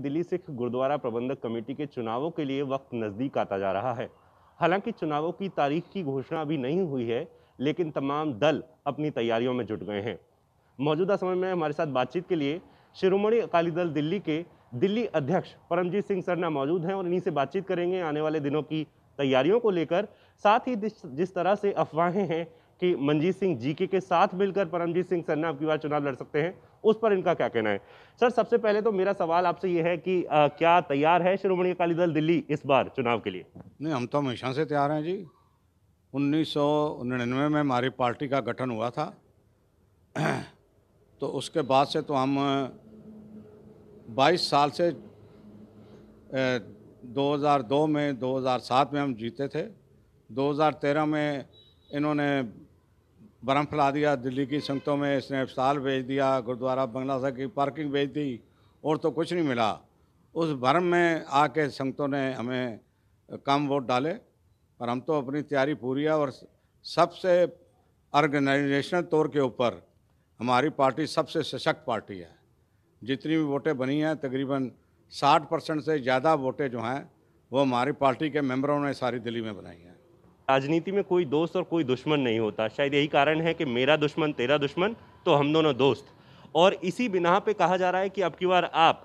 दिल्ली सिख गुरुद्वारा प्रबंधक कमेटी के चुनावों के लिए वक्त नज़दीक आता जा रहा है हालांकि चुनावों की तारीख की घोषणा अभी नहीं हुई है लेकिन तमाम दल अपनी तैयारियों में जुट गए हैं मौजूदा समय में हमारे साथ बातचीत के लिए शिरोमणि अकाली दल दिल्ली के दिल्ली अध्यक्ष परमजीत सिंह सरना मौजूद हैं और इन्हीं से बातचीत करेंगे आने वाले दिनों की तैयारियों को लेकर साथ ही जिस तरह से अफवाहें हैं कि मंजीत सिंह जीके के साथ मिलकर परमजीत सिंह सन्ना आपकी बार चुनाव लड़ सकते हैं उस पर इनका क्या कहना है सर सबसे पहले तो मेरा सवाल आपसे ये है कि आ, क्या तैयार है श्रोमणी अकाली दल दिल्ली इस बार चुनाव के लिए नहीं हम तो हमेशा से तैयार हैं जी उन्नीस में हमारी पार्टी का गठन हुआ था तो उसके बाद से तो हम 22 साल से 2002 में 2007 में हम जीते थे 2013 में इन्होंने बरम फैला दिया दिल्ली की संगतों में इसने अस्पताल भेज दिया गुरुद्वारा बंगला साहब की पार्किंग भेज दी और तो कुछ नहीं मिला उस भरम में आके संगतों ने हमें कम वोट डाले पर हम तो अपनी तैयारी पूरी है और सबसे ऑर्गेनाइजेशनल तौर के ऊपर हमारी पार्टी सबसे सशक्त पार्टी है जितनी भी वोटें बनी हैं तकरीबन 60 परसेंट से ज़्यादा वोटें जो हैं वो हमारी पार्टी के मेंबरों ने सारी दिल्ली में बनाई हैं राजनीति में कोई दोस्त और कोई दुश्मन नहीं होता शायद यही कारण है कि मेरा दुश्मन तेरा दुश्मन तो हम दोनों दोस्त और इसी बिना पे कहा जा रहा है कि अब की बार आप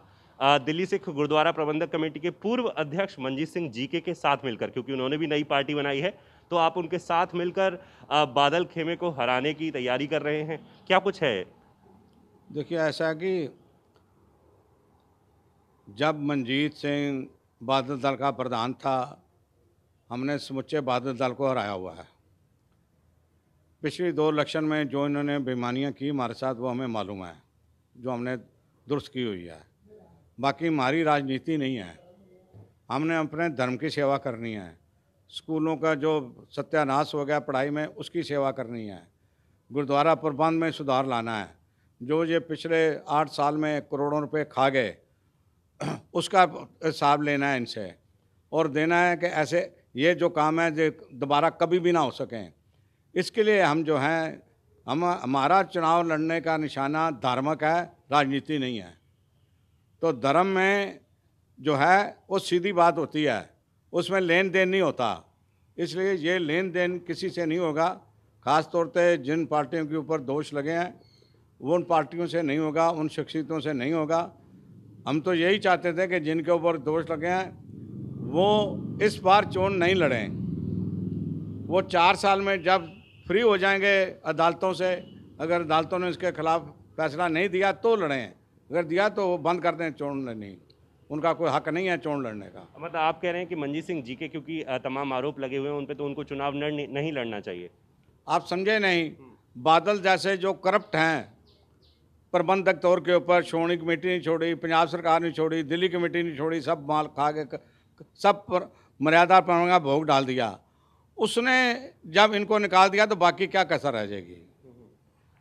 दिल्ली सिख गुरुद्वारा प्रबंधक कमेटी के पूर्व अध्यक्ष मंजीत सिंह जीके के साथ मिलकर क्योंकि उन्होंने भी नई पार्टी बनाई है तो आप उनके साथ मिलकर बादल खेमे को हराने की तैयारी कर रहे हैं क्या कुछ है देखिए ऐसा कि जब मंजीत सिंह बादल दल का प्रधान था हमने समुचे बादल दल को हराया हुआ है पिछली दो इलेक्शन में जो इन्होंने बेमानियाँ की हमारे साथ वो हमें मालूम है जो हमने दुरुस्त की हुई है बाकी हमारी राजनीति नहीं है हमने अपने धर्म की सेवा करनी है स्कूलों का जो सत्यानाश हो गया पढ़ाई में उसकी सेवा करनी है गुरुद्वारा प्रबंध में सुधार लाना है जो ये पिछले आठ साल में करोड़ों रुपए खा गए उसका हिसाब लेना है इनसे और देना है कि ऐसे ये जो काम है जो दोबारा कभी भी ना हो सकें इसके लिए हम जो हैं हम हमारा चुनाव लड़ने का निशाना धार्मिक है राजनीति नहीं है तो धर्म में जो है वो सीधी बात होती है उसमें लेन देन नहीं होता इसलिए ये लेन देन किसी से नहीं होगा ख़ास तौर पर जिन पार्टियों के ऊपर दोष लगे हैं वो उन पार्टियों से नहीं होगा उन शख्सियतों से नहीं होगा हम तो यही चाहते थे कि जिनके ऊपर दोष लगे हैं वो इस बार चोन नहीं लड़ें वो चार साल में जब फ्री हो जाएंगे अदालतों से अगर अदालतों ने इसके खिलाफ फैसला नहीं दिया तो लड़ें अगर दिया तो वो बंद कर दें चोन लड़नी उनका कोई हक नहीं है चोन लड़ने का मतलब आप कह रहे हैं कि मंजीत सिंह जी के क्योंकि तमाम आरोप लगे हुए हैं उन पर तो उनको चुनाव नहीं लड़ना चाहिए आप समझे नहीं बादल जैसे जो करप्ट हैं प्रबंधक तौर के ऊपर श्रोणी कमेटी नहीं छोड़ी पंजाब सरकार नहीं छोड़ी दिल्ली कमेटी नहीं छोड़ी सब माल खा के सब पर मर्यादा प्राणों का भोग डाल दिया उसने जब इनको निकाल दिया तो बाकी क्या कसर रह जाएगी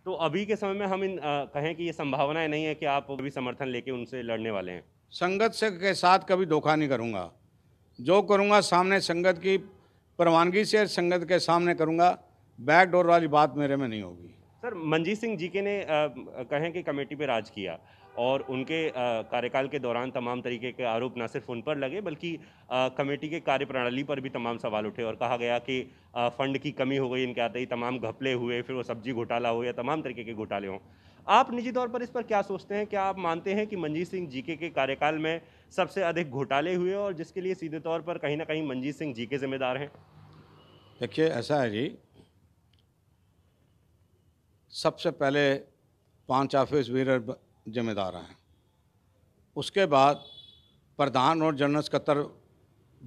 तो अभी के समय में हम इन आ, कहें कि ये संभावनाएं नहीं है कि आप अभी समर्थन लेके उनसे लड़ने वाले हैं संगत से के साथ कभी धोखा नहीं करूँगा जो करूँगा सामने संगत की परवानगी से संगत के सामने करूँगा बैकडोर वाली बात मेरे में नहीं होगी सर मंजीत सिंह जी के ने आ, कहें कि कमेटी पे राज किया और उनके कार्यकाल के दौरान तमाम तरीके के आरोप न सिर्फ उन पर लगे बल्कि कमेटी के कार्यप्रणाली पर भी तमाम सवाल उठे और कहा गया कि फ़ंड की कमी हो गई इनके आते ही तमाम घपले हुए फिर वो सब्जी घोटाला हो या तमाम तरीके के घोटाले हों आप निजी तौर पर इस पर क्या सोचते हैं क्या आप मानते हैं कि मंजीत सिंह जीके के कार्यकाल में सबसे अधिक घोटाले हुए और जिसके लिए सीधे तौर पर कहीं ना कहीं मंजीत सिंह जी के जिम्मेदार हैं देखिए ऐसा है जी सबसे पहले पांच ऑफिस वीरर जिम्मेदार हैं उसके बाद प्रधान और जनरल सक्र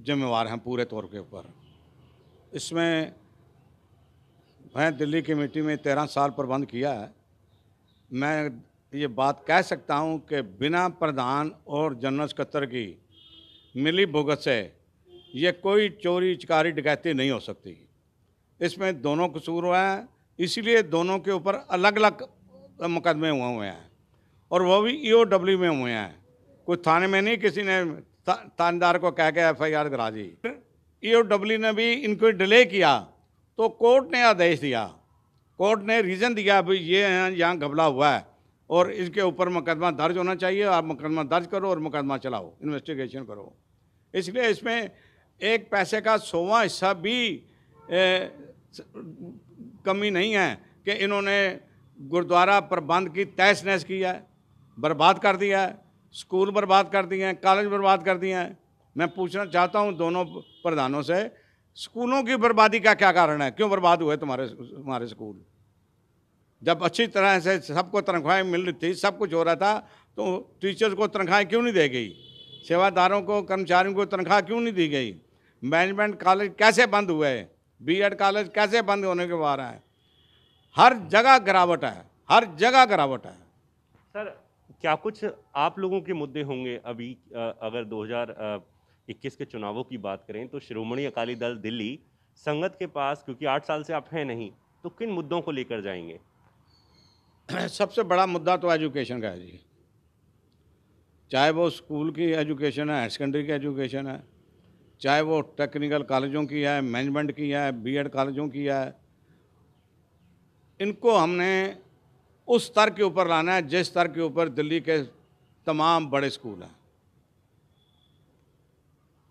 जिम्मेवार हैं पूरे तौर के ऊपर इसमें मैं दिल्ली कमेटी में तेरह साल प्रबंध किया है मैं ये बात कह सकता हूँ कि बिना प्रधान और जनरल सक्र की मिली भुगत से ये कोई चोरी चकारी डकैती नहीं हो सकती इसमें दोनों कसूर हुए हैं इसलिए दोनों के ऊपर अलग अलग मुकदमे हुए हुए हैं और वो भी ई e डब्ल्यू में हुए हैं कोई थाने में नहीं किसी ने थानेदार को कह के एफ आई आर करा दी ई e डब्ल्यू ने भी इनको डिले किया तो कोर्ट ने आदेश दिया कोर्ट ने रीज़न दिया भाई ये यहाँ यहाँ घबला हुआ है और इसके ऊपर मुकदमा दर्ज होना चाहिए आप मुकदमा दर्ज करो और मुकदमा चलाओ इन्वेस्टिगेशन करो इसलिए इसमें एक पैसे का सोवा हिस्सा भी ए, कमी नहीं है कि इन्होंने गुरुद्वारा प्रबंध की तहस नहस की है बर्बाद कर दिया है स्कूल बर्बाद कर दिए हैं कॉलेज बर्बाद कर दिए हैं मैं पूछना चाहता हूँ दोनों प्रधानों से स्कूलों की बर्बादी का क्या कारण है क्यों बर्बाद हुए तुम्हारे तुम्हारे स्कूल जब अच्छी तरह से सबको तनख्वाहें मिल रही थी सब कुछ हो रहा था तो टीचर्स को तनख्वाहें क्यों नहीं दी गई सेवादारों को कर्मचारियों को तनख्वाह क्यों नहीं दी गई मैनेजमेंट कॉलेज कैसे बंद हुए बी कॉलेज कैसे बंद होने के बाद हर जगह गिरावट है हर जगह गिरावट है सर क्या कुछ आप लोगों के मुद्दे होंगे अभी अगर 2021 के चुनावों की बात करें तो श्रोमणी अकाली दल दिल्ली संगत के पास क्योंकि आठ साल से आप हैं नहीं तो किन मुद्दों को लेकर जाएंगे सबसे बड़ा मुद्दा तो एजुकेशन का है जी चाहे वो स्कूल की एजुकेशन है हायर सेकेंडरी की एजुकेशन है चाहे वो टेक्निकल कॉलेजों की है मैनेजमेंट की है बीएड कॉलेजों की है इनको हमने उस स्तर के ऊपर लाना है जिस स्तर के ऊपर दिल्ली के तमाम बड़े स्कूल हैं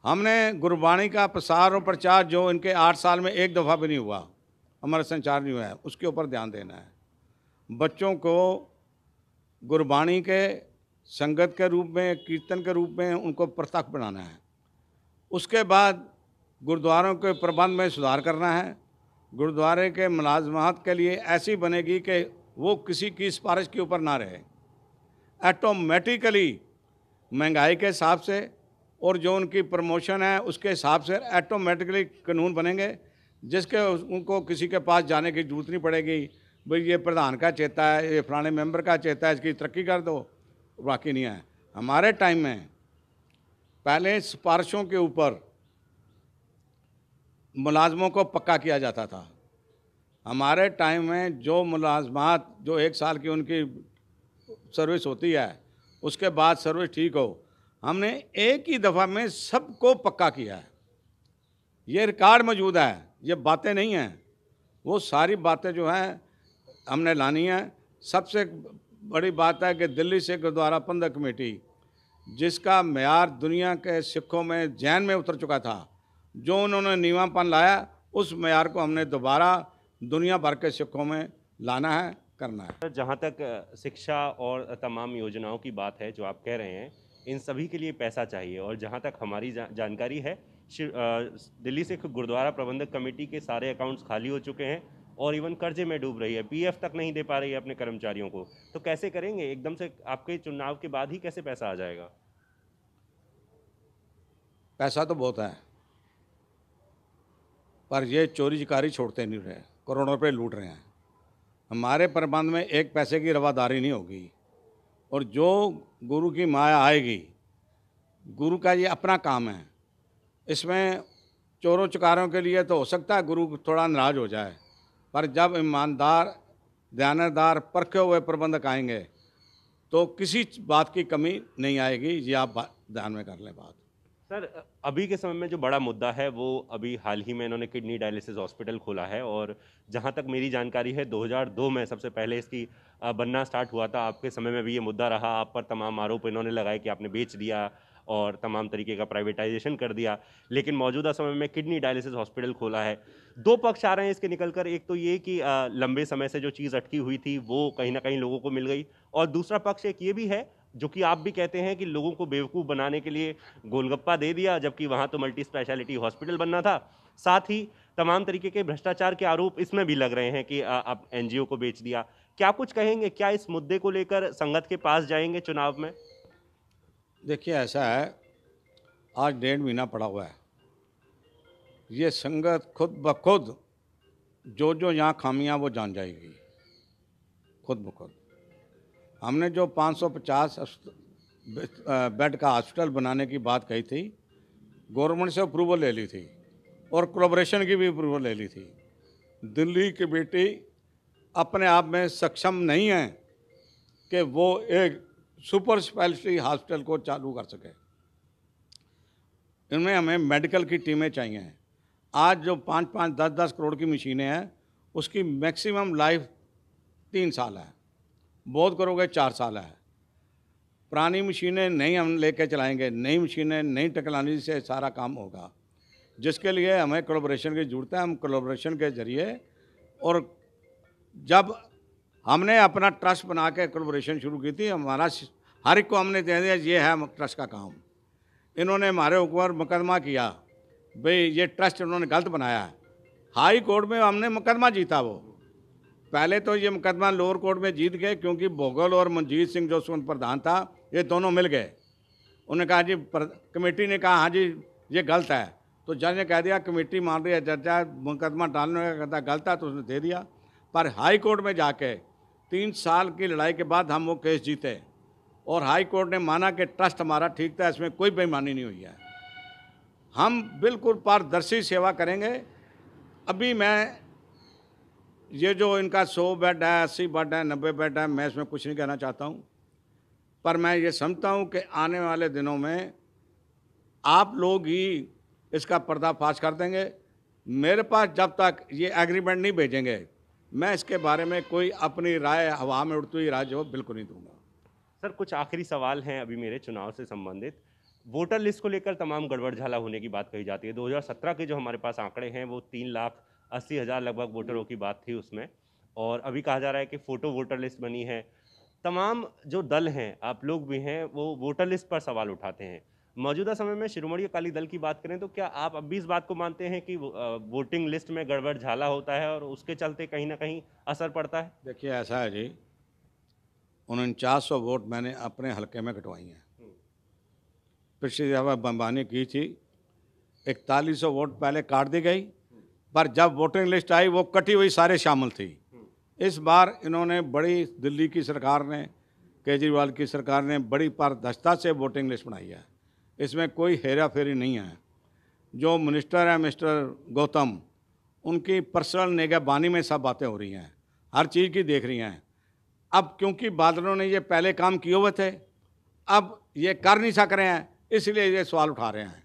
हमने गुरबाणी का प्रसार और प्रचार जो इनके आठ साल में एक दफ़ा भी नहीं हुआ अमर संचार नहीं हुआ है उसके ऊपर ध्यान देना है बच्चों को गुरबाणी के संगत के रूप में कीर्तन के रूप में उनको प्रत्यक्ष बनाना है उसके बाद गुरुद्वारों के प्रबंध में सुधार करना है गुरुद्वारे के मुलाजमत के लिए ऐसी बनेगी कि वो किसी की सिफारिश के ऊपर ना रहे ऐटोमेटिकली महंगाई के हिसाब से और जो उनकी प्रमोशन है उसके हिसाब से ऐटोमेटिकली कानून बनेंगे जिसके उनको किसी के पास जाने की जरूरत नहीं पड़ेगी भाई ये प्रधान का चेता है ये फलाने मेंबर का चेता है इसकी तरक्की कर दो बाकी नहीं है हमारे टाइम में पहले सिफारिशों के ऊपर मुलाजमों को पक्का किया जाता था हमारे टाइम में जो मुलाजमत जो एक साल की उनकी सर्विस होती है उसके बाद सर्विस ठीक हो हमने एक ही दफ़ा में सबको पक्का किया है ये रिकॉर्ड मौजूद है ये बातें नहीं हैं वो सारी बातें जो हैं हमने लानी हैं सबसे बड़ी बात है कि दिल्ली से गुरुद्वारा पंद्रह कमेटी जिसका मैार दुनिया के सिखों में जैन में उतर चुका था जो उन्होंने नीवापन लाया उस मैार को हमने दोबारा दुनिया भर के सिखों में लाना है करना है जहाँ तक शिक्षा और तमाम योजनाओं की बात है जो आप कह रहे हैं इन सभी के लिए पैसा चाहिए और जहाँ तक हमारी जा, जानकारी है दिल्ली सिख गुरुद्वारा प्रबंधक कमेटी के सारे अकाउंट्स खाली हो चुके हैं और इवन कर्जे में डूब रही है पीएफ तक नहीं दे पा रही है अपने कर्मचारियों को तो कैसे करेंगे एकदम से आपके चुनाव के बाद ही कैसे पैसा आ जाएगा पैसा तो बहुत है पर ये चोरी चिकारी छोड़ते नहीं रहे करोड़ों रुपये लूट रहे हैं हमारे प्रबंध में एक पैसे की रवादारी नहीं होगी और जो गुरु की माया आएगी गुरु का ये अपना काम है इसमें चोरों चकारों के लिए तो हो सकता है गुरु थोड़ा नाराज हो जाए पर जब ईमानदार दयानतदार परखे हुए प्रबंधक आएंगे तो किसी बात की कमी नहीं आएगी ये आप ध्यान में कर लें बात सर अभी के समय में जो बड़ा मुद्दा है वो अभी हाल ही में इन्होंने किडनी डायलिसिस हॉस्पिटल खोला है और जहाँ तक मेरी जानकारी है 2002 में सबसे पहले इसकी बनना स्टार्ट हुआ था आपके समय में भी ये मुद्दा रहा आप पर तमाम आरोप इन्होंने लगाए कि आपने बेच दिया और तमाम तरीके का प्राइवेटाइजेशन कर दिया लेकिन मौजूदा समय में किडनी डायलिसिस हॉस्पिटल खोला है दो पक्ष आ रहे हैं इसके निकल कर एक तो ये कि लंबे समय से जो चीज़ अटकी हुई थी वो कहीं ना कहीं लोगों को मिल गई और दूसरा पक्ष एक ये भी है जो कि आप भी कहते हैं कि लोगों को बेवकूफ़ बनाने के लिए गोलगप्पा दे दिया जबकि वहाँ तो मल्टी स्पेशलिटी हॉस्पिटल बनना था साथ ही तमाम तरीके के भ्रष्टाचार के आरोप इसमें भी लग रहे हैं कि आप एन को बेच दिया क्या कुछ कहेंगे क्या इस मुद्दे को लेकर संगत के पास जाएंगे चुनाव में देखिए ऐसा है आज डेढ़ महीना पड़ा हुआ है ये संगत खुद ब खुद जो जो यहाँ खामियाँ वो जान जाएगी खुद ब खुद हमने जो 550 बेड का हॉस्पिटल बनाने की बात कही थी गवर्नमेंट से अप्रूवल ले ली थी और कोलोब्रेशन की भी अप्रूवल ले ली थी दिल्ली की बेटी अपने आप में सक्षम नहीं है कि वो एक सुपर स्पेशलिटी हॉस्पिटल को चालू कर सके इनमें हमें मेडिकल की टीमें चाहिए हैं आज जो पाँच पाँच दस दस करोड़ की मशीनें हैं उसकी मैक्सिमम लाइफ तीन साल है बहुत करोगे चार साल है पुरानी मशीनें नहीं हम लेके चलाएंगे नई मशीनें नई टेक्नोलॉजी से सारा काम होगा जिसके लिए हमें कोलोब्रेशन की जरूरत है हम कोलोब्रेशन के ज़रिए और जब हमने अपना ट्रस्ट बना के कोलोब्रेशन शुरू की थी हमारा हर एक को हमने दे दिया ये है ट्रस्ट का काम इन्होंने हमारे ऊपर मुकदमा किया भाई ये ट्रस्ट उन्होंने गलत बनाया है हाई कोर्ट में हमने मुकदमा जीता वो पहले तो ये मुकदमा लोअर कोर्ट में जीत गए क्योंकि भोगल और मनजीत सिंह जो सुन प्रधान था ये दोनों मिल गए उन्होंने कहा जी कमेटी ने कहा हाँ जी ये गलत है तो जज ने कह दिया कमेटी मान रही है जजा मुकदमा डालने का कहता गलत है तो उसने दे दिया पर हाई कोर्ट में जाके तीन साल की लड़ाई के बाद हम वो केस जीते और हाई कोर्ट ने माना कि ट्रस्ट हमारा ठीक था इसमें कोई बेईमानी नहीं हुई है हम बिल्कुल पारदर्शी सेवा करेंगे अभी मैं ये जो इनका सौ बेड है अस्सी बेड है नब्बे बेड है मैं इसमें कुछ नहीं कहना चाहता हूँ पर मैं ये समझता हूँ कि आने वाले दिनों में आप लोग ही इसका पर्दाफाश कर देंगे मेरे पास जब तक ये एग्रीमेंट नहीं भेजेंगे मैं इसके बारे में कोई अपनी राय हवा में उड़ती हुई राय जो बिल्कुल नहीं दूंगा सर कुछ आखिरी सवाल हैं अभी मेरे चुनाव से संबंधित वोटर लिस्ट को लेकर तमाम गड़बड़झाला होने की बात कही जाती है 2017 के जो हमारे पास आंकड़े हैं वो तीन लाख अस्सी हज़ार लगभग वोटरों की बात थी उसमें और अभी कहा जा रहा है कि फ़ोटो वोटर लिस्ट बनी है तमाम जो दल हैं आप लोग भी हैं वो वोटर लिस्ट पर सवाल उठाते हैं मौजूदा समय में शिरोमणी अकाली दल की बात करें तो क्या आप अब भी इस बात को मानते हैं कि वोटिंग लिस्ट में गड़बड़ झाला होता है और उसके चलते कहीं ना कहीं असर पड़ता है देखिए ऐसा है जी उनचास सौ वोट मैंने अपने हलके में कटवाई हैं हम्म। पिछली दफ़ा बंबानी की थी इकतालीस सौ वोट पहले काट दी गई पर जब वोटिंग लिस्ट आई वो कटी हुई सारे शामिल थी इस बार इन्होंने बड़ी दिल्ली की सरकार ने केजरीवाल की सरकार ने बड़ी पारदर्शिता से वोटिंग लिस्ट बनाई है इसमें कोई हेरा फेरी नहीं है जो मिनिस्टर हैं मिस्टर गौतम उनकी पर्सनल निगहबानी में सब बातें हो रही हैं हर चीज़ की देख रही हैं अब क्योंकि बादलों ने ये पहले काम किए हुए थे अब ये कर नहीं सक रहे हैं इसलिए ये सवाल उठा रहे हैं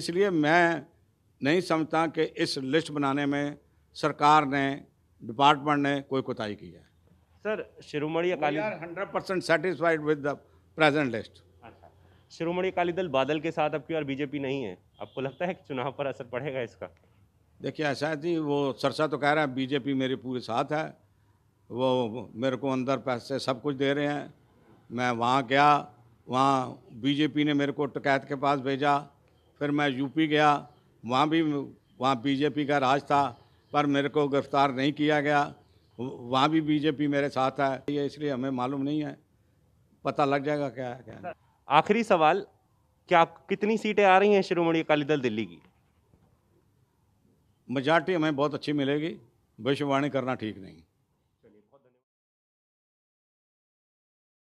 इसलिए मैं नहीं समझता कि इस लिस्ट बनाने में सरकार ने डिपार्टमेंट ने कोई कोताही की है sir Shiromani Akali Dal hundred percent satisfied with the present list अच्छा शिरोमणि अकाली दल बादल के साथ अब की और बीजेपी नहीं है आपको लगता है कि चुनाव पर असर पड़ेगा इसका देखिए ऐसा जी वो सरसा तो कह रहे हैं बीजेपी मेरे पूरे साथ है वो मेरे को अंदर पैसे सब कुछ दे रहे हैं मैं वहाँ गया वहाँ बीजेपी ने मेरे को टकैत के पास भेजा फिर मैं यूपी गया वहाँ भी वहाँ बीजेपी का राज था पर मेरे को गिरफ्तार नहीं किया गया वहाँ भी बीजेपी मेरे साथ है ये इसलिए हमें मालूम नहीं है पता लग जाएगा क्या है क्या आखिरी सवाल क्या कितनी सीटें आ रही हैं श्रोमणी अकाली दल दिल्ली की मेजॉरिटी हमें बहुत अच्छी मिलेगी भविष्यवाणी करना ठीक नहीं